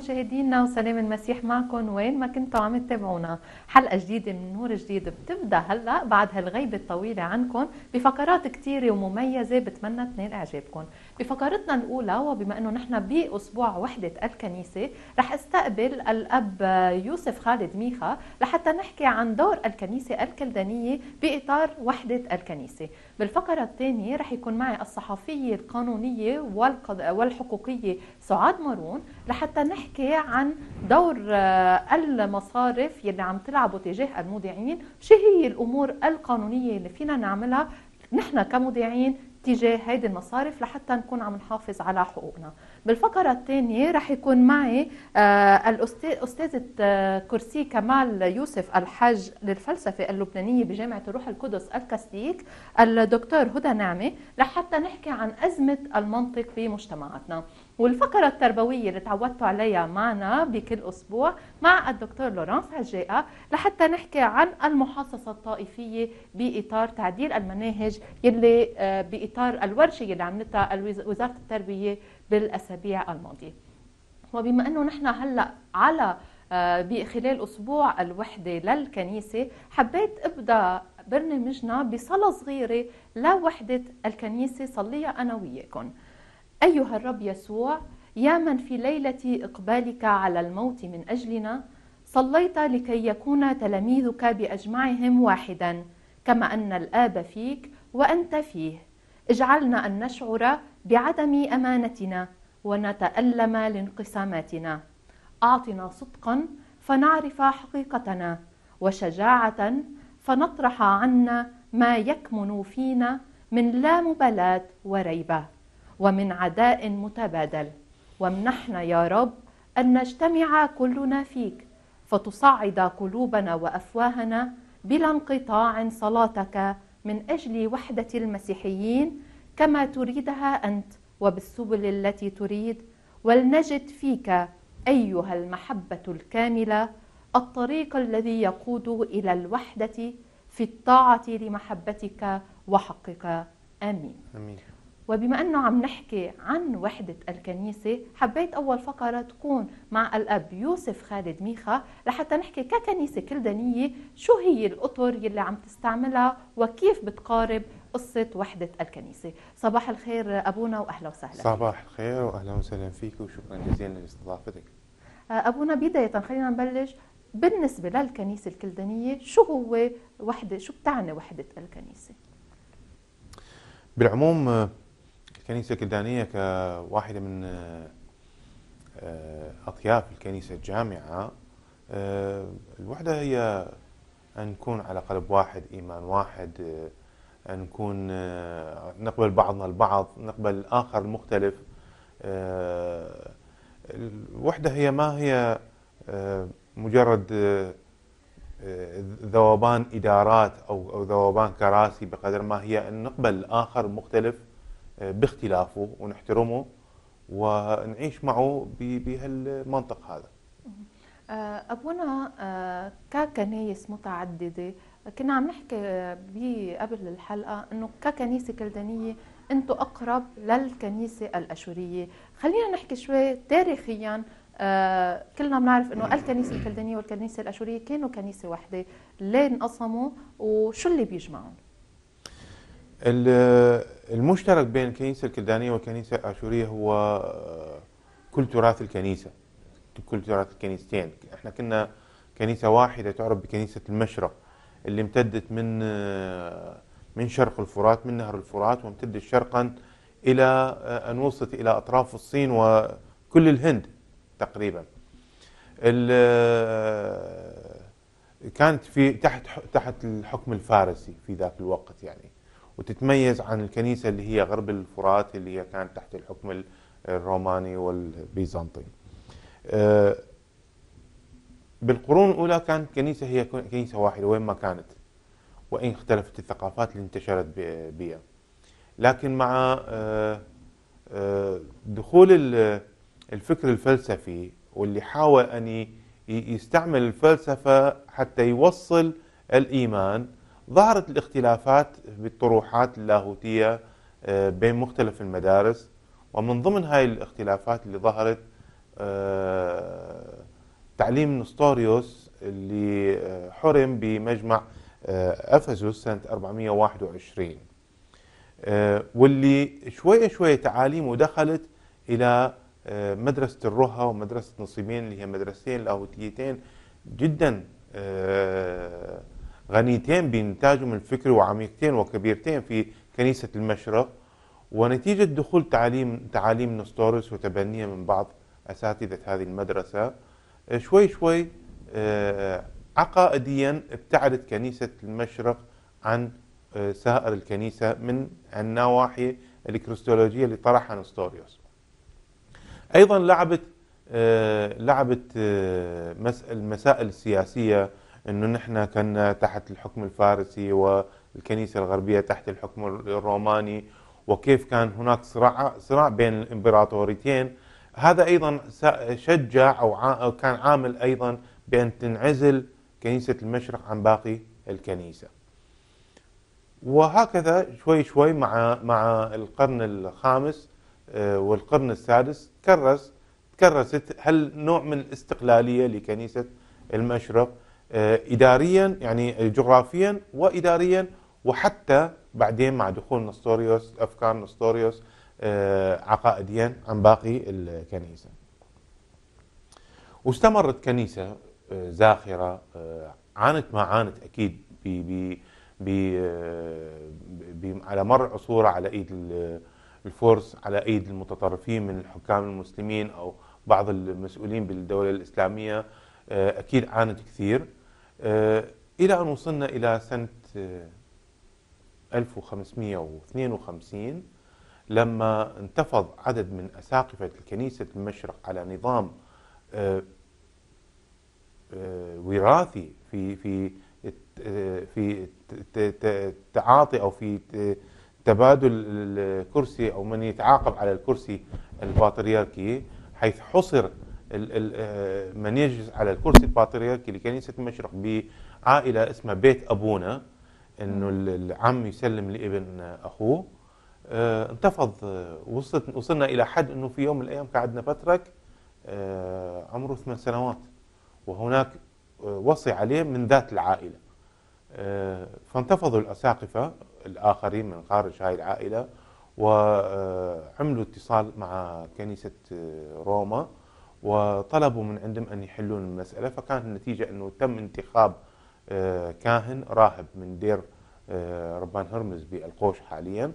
مشاهدينا وسلام المسيح معكم وين ما كنتوا عم تتابعونا حلقه جديده من نور جديد بتبدا هلا بعد هالغيبه الطويله عنكم بفقرات كثيره ومميزه بتمنى تنال اعجابكم بفقرتنا الأولى وبما أنه نحن بأسبوع وحدة الكنيسة رح استقبل الأب يوسف خالد ميخا لحتى نحكي عن دور الكنيسة الكلدانية بإطار وحدة الكنيسة بالفقرة الثانية رح يكون معي الصحفية القانونية والحقوقية سعاد مارون لحتى نحكي عن دور المصارف يلي عم تلعبه تجاه المودعين شو هي الأمور القانونية اللي فينا نعملها نحن كمودعين تجاه هيدي المصارف لحتى نكون عم نحافظ على حقوقنا بالفقرة الثانية رح يكون معي آه، الأستاذة آه، كرسي كمال يوسف الحاج للفلسفة اللبنانية بجامعة الروح القدس الكاستيك الدكتور هدى نعمة لحتى نحكي عن أزمة المنطق في مجتمعاتنا والفقرة التربوية اللي تعودتوا عليها معنا بكل أسبوع مع الدكتور لورانس هجاقة لحتى نحكي عن المحاصصة الطائفية بإطار تعديل المناهج يلي آه، بإطار الورشة اللي عملتها وزارة التربية بالأسابيع الماضية وبما أنه نحن هلأ على آه، بخلال أسبوع الوحدة للكنيسة حبيت أبدأ برنامجنا بصلاة صغيرة لوحدة الكنيسة صليها أنا وياكم أيها الرب يسوع يا من في ليلة إقبالك على الموت من أجلنا صليت لكي يكون تلاميذك باجمعهم واحدا كما ان الاب فيك وانت فيه اجعلنا ان نشعر بعدم امانتنا ونتالم لانقساماتنا اعطنا صدقا فنعرف حقيقتنا وشجاعه فنطرح عنا ما يكمن فينا من لا مبالاه وريبه ومن عداء متبادل وامنحنا يا رب أن نجتمع كلنا فيك فتصعد قلوبنا وأفواهنا بلا انقطاع صلاتك من أجل وحدة المسيحيين كما تريدها أنت وبالسبل التي تريد ولنجد فيك أيها المحبة الكاملة الطريق الذي يقود إلى الوحدة في الطاعة لمحبتك وحقك آمين, آمين. وبما أنه عم نحكي عن وحدة الكنيسة حبيت أول فقرة تكون مع الأب يوسف خالد ميخا لحتى نحكي ككنيسة كلدانية شو هي الأطر يلي عم تستعملها وكيف بتقارب قصة وحدة الكنيسة صباح الخير أبونا وأهلا وسهلا صباح الخير وأهلا وسهلا فيك وشكرا جزيلا لاستضافتك آه، أبونا بداية خلينا نبلش بالنسبة للكنيسة الكلدانية شو هو وحدة شو بتعني وحدة الكنيسة بالعموم الكنيسة الكلدانية كواحدة من آه، أطياف الكنيسة الجامعة آه، الوحدة هي أن نكون على قلب واحد إيمان واحد آه، أن نكون نقبل بعضنا البعض نقبل الآخر المختلف الوحدة هي ما هي مجرد ذوبان إدارات أو ذوبان كراسي بقدر ما هي أن نقبل الآخر المختلف باختلافه ونحترمه ونعيش معه بهالمنطق هذا أه، أبونا أه، ككنايس متعددة كنا عم نحكي أه، بيه قبل الحلقة أنه ككنيسة كلدانية أنتم أقرب للكنيسة الأشورية خلينا نحكي شوي تاريخياً كلنا بنعرف انه الكنيسه الكلدانيه والكنيسه الاشوريه كانوا كنيسه واحده ليه انقسموا وشو اللي بيجمعهم؟ المشترك بين الكنيسة الكلدانية والكنيسة الآشورية هو آه، كل تراث الكنيسة كل تراث الكنيستين احنا كنا كنيسة واحدة تعرف بكنيسة المشرق اللي امتدت من آه، من شرق الفرات من نهر الفرات وامتدت شرقا إلى آه، أن وصلت إلى أطراف الصين وكل الهند تقريبا كانت في تحت تحت الحكم الفارسي في ذاك الوقت يعني وتتميز عن الكنيسة اللي هي غرب الفرات اللي هي كانت تحت الحكم الروماني والبيزنطي آه، بالقرون الأولى كانت الكنيسة هي كنيسة واحدة وين ما كانت وإن اختلفت الثقافات اللي انتشرت بها لكن مع آه، آه، دخول الفكر الفلسفي واللي حاول أن يستعمل الفلسفة حتى يوصل الإيمان ظهرت الاختلافات بالطروحات اللاهوتية آه، بين مختلف المدارس ومن ضمن هاي الاختلافات اللي ظهرت آه، تعليم نستوريوس اللي آه، حرم بمجمع أفسوس سنه 421 واللي شوي شوي تعاليمه دخلت الى مدرسه الرها ومدرسه نصيبين اللي هي مدرستين لاهوتيتين جدا غنيتين بإنتاجهم الفكري وعميقتين وكبيرتين في كنيسة المشرق ونتيجة دخول تعاليم تعاليم نسطورس وتبنيها من بعض أساتذة هذه المدرسة آه، شوي شوي آه، عقائديا ابتعدت كنيسة المشرق عن آه، سائر الكنيسة من النواحي الكريستولوجية اللي طرحها نسطوريوس أيضا لعبت لعبت المسائل السياسية انه نحن كنا تحت الحكم الفارسي والكنيسه الغربيه تحت الحكم الروماني وكيف كان هناك صراع صراع بين الامبراطوريتين هذا ايضا شجع او كان عامل ايضا بان تنعزل كنيسه المشرق عن باقي الكنيسه. وهكذا شوي شوي مع مع القرن الخامس آه، والقرن السادس كرس تكرست هالنوع من الاستقلاليه لكنيسه المشرق آه، اداريا يعني جغرافيا واداريا وحتى بعدين مع دخول نستوريوس افكار نستوريوس آه، عقائديا عن باقي الكنيسه. واستمرت كنيسه آه، زاخره عانت ما عانت اكيد ب ب ب على مر العصور على ايد الفرس على ايد المتطرفين من الحكام المسلمين او بعض المسؤولين بالدوله الاسلاميه اكيد عانت كثير آه، إلى أن وصلنا إلى سنة 1552 آه، لما انتفض عدد من أساقفة الكنيسة المشرق على نظام آه، وراثي في في في التعاطي او في تبادل الكرسي او من يتعاقب على الكرسي البطريركي حيث حصر آه، من يجلس على الكرسي البطريركي لكنيسه المشرق بعائله اسمها بيت ابونا انه العم يسلم لابن اخوه آه، انتفض وصلت وصلنا الى حد انه في يوم من الايام قعدنا بترك آه، عمره ثمان سنوات وهناك وصي عليه من ذات العائله فانتفضوا الاساقفه الاخرين من خارج هاي العائله وعملوا اتصال مع كنيسه روما وطلبوا من عندهم أن يحلون المسألة فكانت النتيجة أنه تم انتخاب آه، كاهن راهب من دير آه، ربان هرمز بالقوش حاليا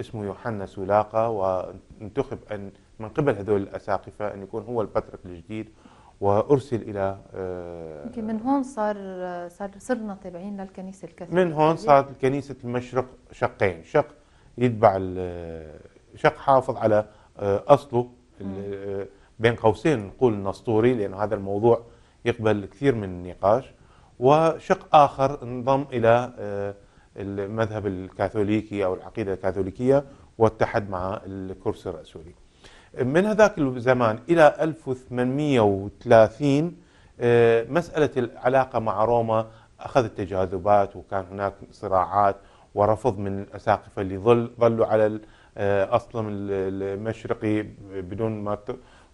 اسمه يوحنا سولاقة وانتخب أن من قبل هذول الأساقفة أن يكون هو البطرك الجديد وارسل الى آه، يمكن من هون صار صار صرنا تابعين للكنيسه الكاثوليكيه من هون صارت كنيسه المشرق شقين شق يتبع شق حافظ على اصله بين قوسين نقول نسطوري لأن هذا الموضوع يقبل كثير من النقاش وشق آخر انضم إلى آه، المذهب الكاثوليكي أو العقيدة الكاثوليكية واتحد مع الكرسي الرأسولي من هذاك الزمان إلى 1830 آه، مسألة العلاقة مع روما أخذت تجاذبات وكان هناك صراعات ورفض من الأساقفة اللي ظل ظلوا على الاصل آه، المشرقي بدون ما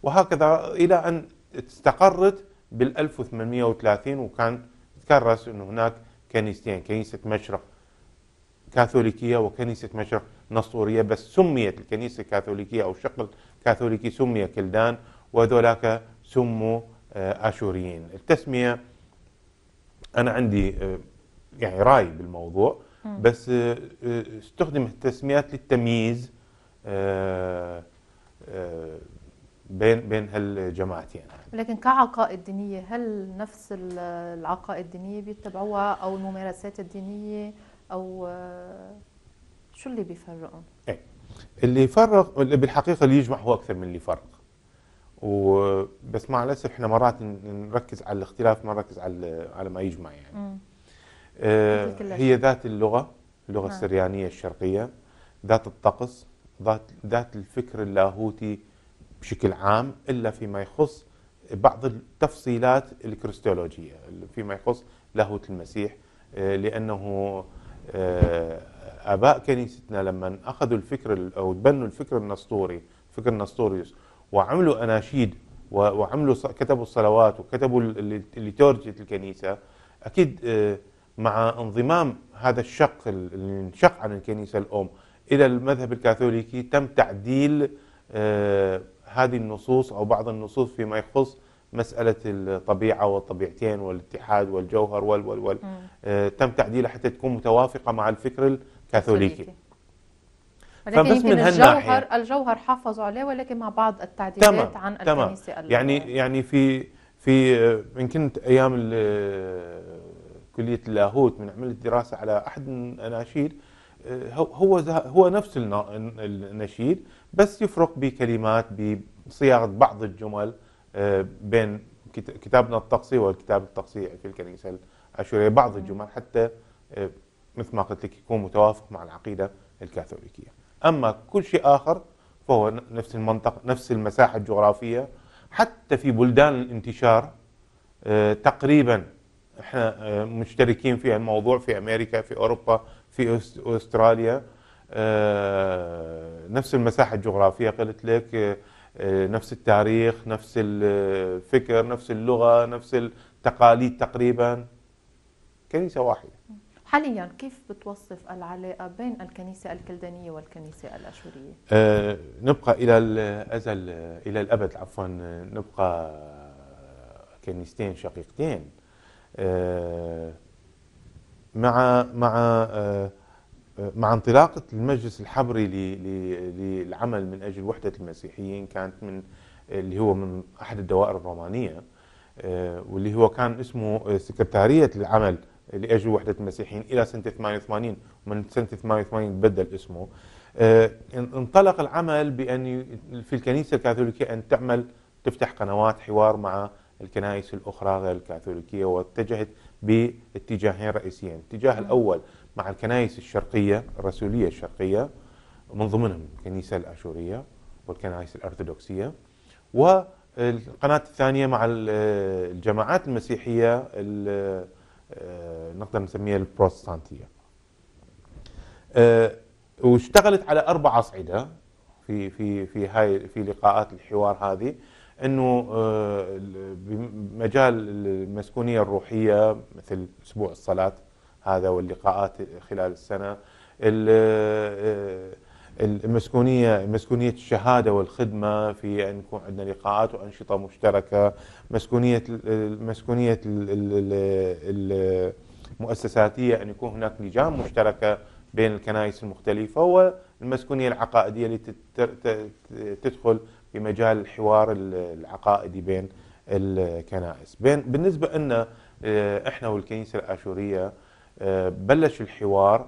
وهكذا إلى أن استقرت بال 1830 وكان تكرس انه هناك كنيستين كنيسة مشرق كاثوليكية وكنيسة مشرق نسطورية بس سميت الكنيسة الكاثوليكية أو الشق الكاثوليكي سمي كلدان وذولاك سموا آه، آشوريين التسمية أنا عندي آه، يعني رأي بالموضوع بس آه، استخدمت التسميات للتمييز بين بين هالجماعتين لكن كعقائد دينيه هل نفس العقائد الدينيه بيتبعوها او الممارسات الدينيه او آه، شو اللي بيفرقهم؟ ايه اللي يفرق اللي بالحقيقه اللي يجمع هو اكثر من اللي يفرق وبس مع الاسف احنا مرات نركز على الاختلاف ما نركز على على ما يجمع يعني آه هي ذات اللغه اللغه نعم. السريانيه الشرقيه ذات الطقس ذات ذات الفكر اللاهوتي بشكل عام الا فيما يخص بعض التفصيلات الكريستولوجيه فيما يخص لاهوت المسيح آه، لانه آه، اباء كنيستنا لما اخذوا الفكر او تبنوا الفكر النسطوري فكر نسطوريوس وعملوا اناشيد وعملوا كتبوا الصلوات وكتبوا الليتورجيه الكنيسه اكيد آه، مع انضمام هذا الشق اللي انشق عن الكنيسه الام الى المذهب الكاثوليكي تم تعديل هذه النصوص أو بعض النصوص فيما يخص مسألة الطبيعة والطبيعتين والاتحاد والجوهر وال وال وال آه تم تعديلها حتى تكون متوافقة مع الفكر الكاثوليكي ولكن من الجوهر الجوهر حافظوا عليه ولكن مع بعض التعديلات تمام عن تمام يعني يعني في في ان آه، كنت ايام آه، كليه اللاهوت من عملت دراسه على احد الاناشيد آه، هو هو نفس النشيد بس يفرق بكلمات بصياغه بعض الجمل آه، بين كتابنا الطقسي والكتاب الطقسي في الكنيسه الاشوريه بعض الجمل حتى آه، مثل ما قلت لك يكون متوافق مع العقيده الكاثوليكيه. اما كل شيء اخر فهو نفس المنطقه نفس المساحه الجغرافيه حتى في بلدان الانتشار آه، تقريبا احنا مشتركين في الموضوع في امريكا في اوروبا في استراليا آه، نفس المساحة الجغرافية قلت لك آه، آه، نفس التاريخ نفس الفكر نفس اللغة نفس التقاليد تقريبا كنيسة واحدة حاليا كيف بتوصف العلاقة بين الكنيسة الكلدانية والكنيسة الأشورية؟ أه نبقى إلى الأزل إلى الأبد عفوا نبقى كنيستين شقيقتين أه مع مع أه مع انطلاقة المجلس الحبري للعمل من أجل وحدة المسيحيين كانت من اللي هو من أحد الدوائر الرومانية آه، واللي هو كان اسمه سكرتارية العمل لأجل وحدة المسيحيين إلى سنة 88 ومن سنة 88 بدل اسمه آه، انطلق العمل بأن في الكنيسة الكاثوليكية أن تعمل تفتح قنوات حوار مع الكنائس الأخرى غير الكاثوليكية واتجهت باتجاهين رئيسيين الاتجاه الأول مع الكنائس الشرقية الرسولية الشرقية من ضمنهم الكنيسة الآشورية والكنائس الأرثوذكسية والقناة الثانية مع الجماعات المسيحية آه، نقدر نسميها البروتستانتية آه، واشتغلت على أربع أصعدة في في في هاي في لقاءات الحوار هذه انه آه، بمجال المسكونيه الروحيه مثل اسبوع الصلاه هذا واللقاءات خلال السنه آه، المسكونيه مسكونيه الشهاده والخدمه في ان يكون عندنا لقاءات وانشطه مشتركه مسكونيه مسكونيه المؤسساتيه ان يكون هناك لجان مشتركه بين الكنائس المختلفه والمسكونيه العقائديه اللي تدخل في مجال الحوار العقائدي بين الكنائس بين بالنسبة أن آه، احنا والكنيسة الآشورية آه، بلش الحوار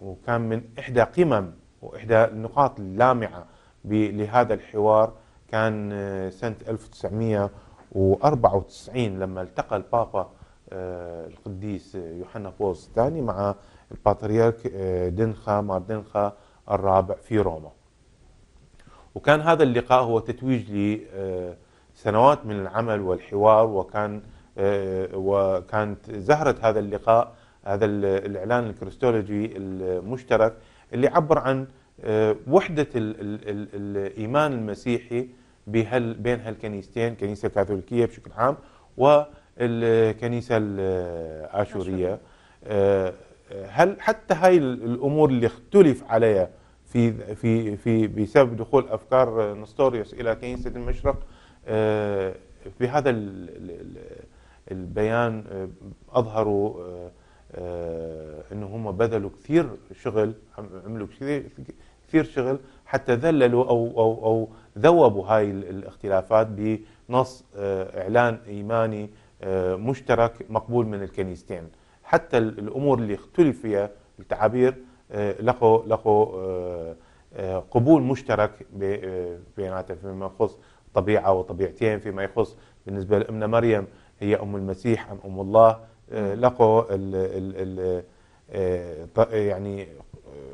وكان من إحدى قمم وإحدى النقاط اللامعة لهذا الحوار كان آه، سنة 1994 لما التقى البابا القديس يوحنا بولس الثاني مع الباتريارك دنخا ماردنخا الرابع في روما وكان هذا اللقاء هو تتويج لسنوات آه، من العمل والحوار وكان آه، وكانت زهرة هذا اللقاء هذا الإعلان الكريستولوجي المشترك اللي عبر عن آه، وحدة الإيمان المسيحي بهال بين هالكنيستين الكنيسة الكاثوليكية بشكل عام والكنيسة الآشورية هل حتى هاي الأمور اللي اختلف عليها في في في بسبب دخول افكار نستوريوس الى كنيسه المشرق آه، في هذا البيان آه، اظهروا آه، انه هم بذلوا كثير شغل عملوا كثير شغل حتى ذللوا او او او ذوبوا هاي الاختلافات بنص اعلان ايماني مشترك مقبول من الكنيستين حتى الامور اللي اختلف فيها التعابير آه، لقوا لقوا آه، آه، قبول مشترك بيناتهم فيما يخص طبيعه وطبيعتين فيما يخص بالنسبه لامنا مريم هي ام المسيح ام ام الله لقوا الـ الـ الـ يعني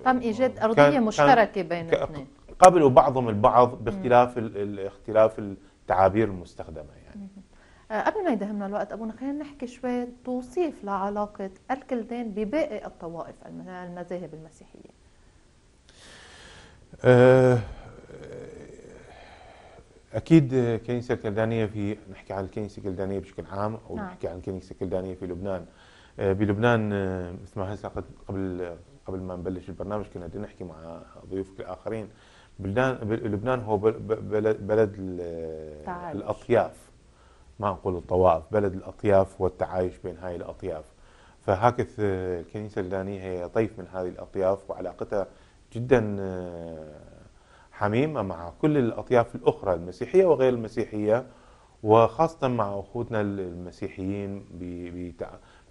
تم ايجاد ارضيه مشتركه بين الاثنين قبلوا بعضهم البعض باختلاف اختلاف التعابير المستخدمه يعني آه، قبل ما يدهمنا الوقت ابونا خلينا نحكي شوي توصيف لعلاقه الكلدين بباقي الطوائف المذاهب المسيحيه. آه، آه، اكيد الكنيسه الكلدانيه في نحكي عن الكنيسه الكلدانيه بشكل عام او نعم. نحكي عن الكنيسه الكلدانيه في لبنان بلبنان مثل ما هسه قبل قبل ما نبلش البرنامج كنا بدنا نحكي مع ضيوفك الاخرين بلدان لبنان هو بلد, بلد الاطياف ما نقول الطوائف بلد الأطياف والتعايش بين هاي الأطياف فهكذا الكنيسة آه، اللانية هي طيف من هذه الأطياف وعلاقتها جدا آه، حميمة مع كل الأطياف الأخرى المسيحية وغير المسيحية وخاصة مع أخوتنا المسيحيين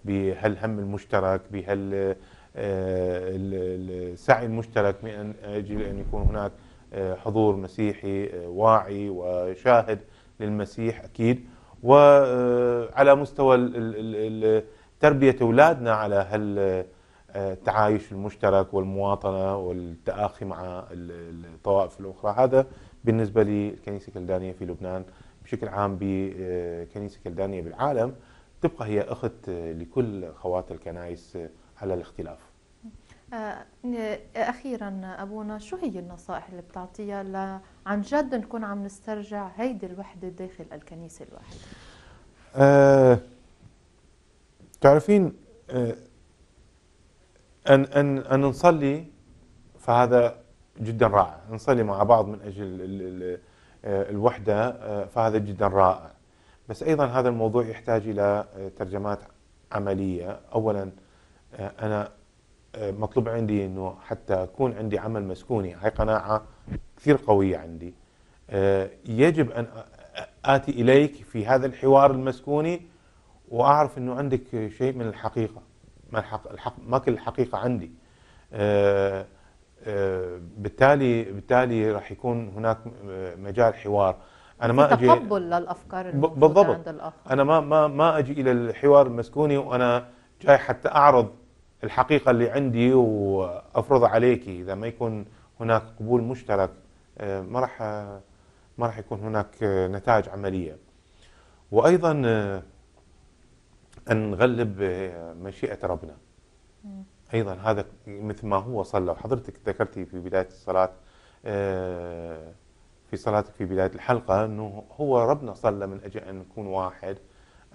بهالهم المشترك بهال آه، السعي المشترك من أجل أن يكون هناك حضور مسيحي واعي وشاهد للمسيح أكيد وعلى آه، مستوى تربية أولادنا على هالتعايش آه، المشترك والمواطنة والتآخي مع الطوائف الأخرى هذا بالنسبة للكنيسة الكلدانية في لبنان بشكل عام بكنيسة آه، الكلدانية بالعالم تبقى هي أخت لكل خوات الكنائس على الاختلاف آه، آه، اخيرا ابونا شو هي النصائح اللي بتعطيها ل عن جد نكون عم نسترجع هيدي الوحده داخل الكنيسه الواحده أه تعرفين أه ان ان ان نصلي فهذا جدا رائع نصلي مع بعض من اجل آه، الوحده فهذا جدا رائع بس ايضا هذا الموضوع يحتاج الى ترجمات عمليه اولا انا مطلوب عندي انه حتى اكون عندي عمل مسكوني هاي قناعه كثير قويه عندي آه، يجب ان اتي اليك في هذا الحوار المسكوني واعرف انه عندك شيء من الحقيقه ما الحق ما كل الحقيقه عندي آه، آه، بالتالي بالتالي راح يكون هناك مجال حوار انا ما اجي تقبل للافكار بالضبط عند الآخر. انا ما ما ما اجي الى الحوار المسكوني وانا جاي حتى اعرض الحقيقة اللي عندي وأفرضها عليك إذا ما يكون هناك قبول مشترك آه، ما راح ما راح يكون هناك آه، نتائج عملية وأيضا آه، أن نغلب مشيئة ربنا أيضا هذا مثل ما هو صلى وحضرتك ذكرتي في بداية الصلاة في صلاتك في بداية الحلقة أنه هو ربنا صلى من أجل أن نكون واحد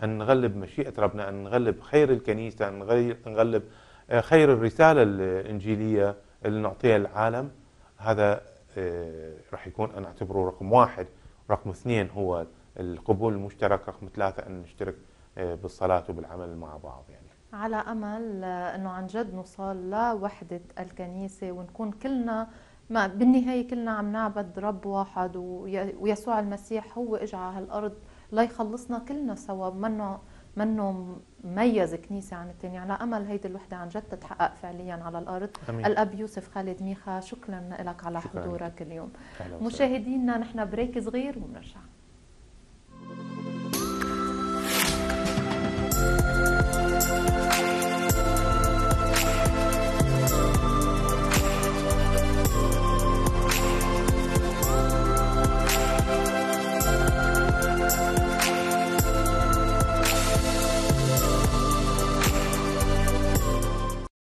أن نغلب مشيئة ربنا أن نغلب خير الكنيسة أن نغلب خير الرسالة الإنجيلية اللي نعطيها للعالم هذا آه، راح يكون أنا أعتبره رقم واحد رقم اثنين هو القبول المشترك رقم ثلاثة أن نشترك آه، بالصلاة وبالعمل مع بعض يعني على أمل آه، أنه عن جد نوصل لوحدة الكنيسة ونكون كلنا ما بالنهاية كلنا عم نعبد رب واحد ويسوع المسيح هو إجعى على هالأرض ليخلصنا كلنا سوا منه منه ميز كنيسة عن الثانية على أمل هيدي الوحدة عن جد تتحقق فعليا على الأرض أمين. الأب يوسف خالد ميخا شكرا لك على شكراً حضورك اليوم مشاهدينا نحن بريك صغير ونرجع